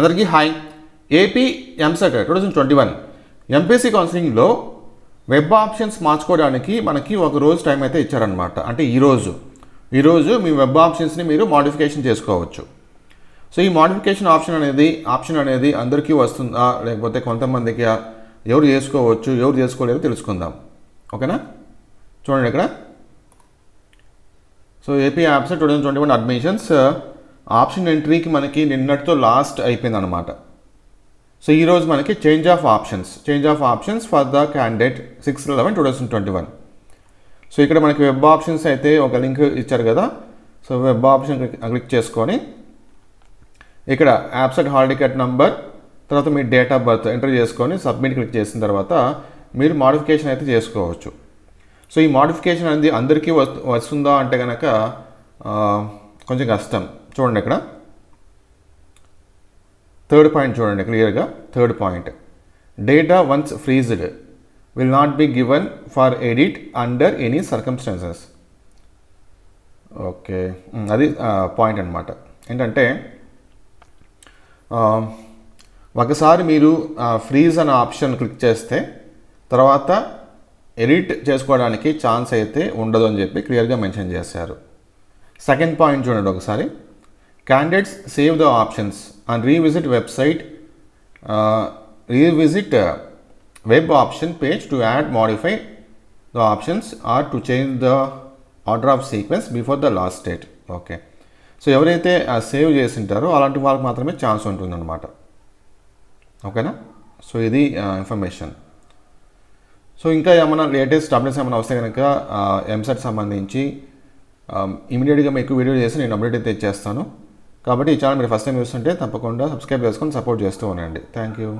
అందరికీ hi AP EAMCET two thousand twenty one MPC కౌన్సిలింగ్లో web options మార్చుకోవడానికి మనకి ఒక రోజు టైం అయితే ఇచ్చారనమాట అంటే ఈరోజు ఈరోజు మీ వెబ్ ఆప్షన్స్ని మీరు మాడిఫికేషన్ చేసుకోవచ్చు సో ఈ మాడిఫికేషన్ ఆప్షన్ అనేది ఆప్షన్ అనేది అందరికీ వస్తుందా లేకపోతే కొంతమందికి ఎవరు చేసుకోవచ్చు ఎవరు చేసుకోలేదో తెలుసుకుందాం ఓకేనా చూడండి ఇక్కడ so AP apps two thousand twenty one admissions option ఎంట్రీకి మనకి నిన్నటితో లాస్ట్ అయిపోయింది అనమాట సో ఈరోజు మనకి change of options change of options for the candidate six eleven two thousand twenty one so ఇక్కడ మనకి వెబ్ ఆప్షన్స్ అయితే ఒక లింక్ ఇచ్చారు కదా సో వెబ్ ఆప్షన్ క్లిక్ చేసుకొని ఇక్కడ యాప్సెట్ హాల్ టికెట్ నంబర్ తర్వాత మీ డేట్ ఆఫ్ బర్త్ ఎంటర్ చేసుకొని సబ్మిట్ క్లిక్ చేసిన తర్వాత మీరు మాడిఫికేషన్ అయితే చేసుకోవచ్చు సో ఈ మాడిఫికేషన్ అనేది అందరికీ వస్తుందా అంటే కనుక కొంచెం కష్టం చూడండి ఇక్కడ థర్డ్ పాయింట్ చూడండి క్లియర్గా third point data once freezed will not be given for edit under any circumstances okay అది పాయింట్ అనమాట ఏంటంటే ఒకసారి మీరు ఫ్రీజ్ అనే ఆప్షన్ క్లిక్ చేస్తే తర్వాత ఎడిట్ చేసుకోవడానికి ఛాన్స్ అయితే ఉండదు అని చెప్పి క్లియర్గా మెన్షన్ చేశారు సెకండ్ పాయింట్ చూడండి ఒకసారి Candidates save the options and revisit website, uh, revisit uh, web option page to add, modify the options or to change the order of sequence before the last date okay so ఎవరైతే save uh, చేసి ఉంటారో అలాంటి వాళ్ళకి మాత్రమే chance ఉంటుందన్నమాట ఓకేనా so ఇది information uh, so ఇంకా ఏమైనా లేటెస్ట్ అప్డేట్స్ ఏమైనా వస్తే కనుక ఎంసెట్ uh, సంబంధించి ఇమీడియట్గా um, మీకు వీడియో చేసి నేను అప్డేట్ అయితే ఇచ్చేస్తాను కాబట్టి ఈ ఛానల్ మీరు ఫస్ట్ టైం చూస్తుంటే తప్పకుండా సబ్స్క్రైబ్ చేసుకొని సపోర్ట్ చేస్తూ ఉండండి థ్యాంక్ యూ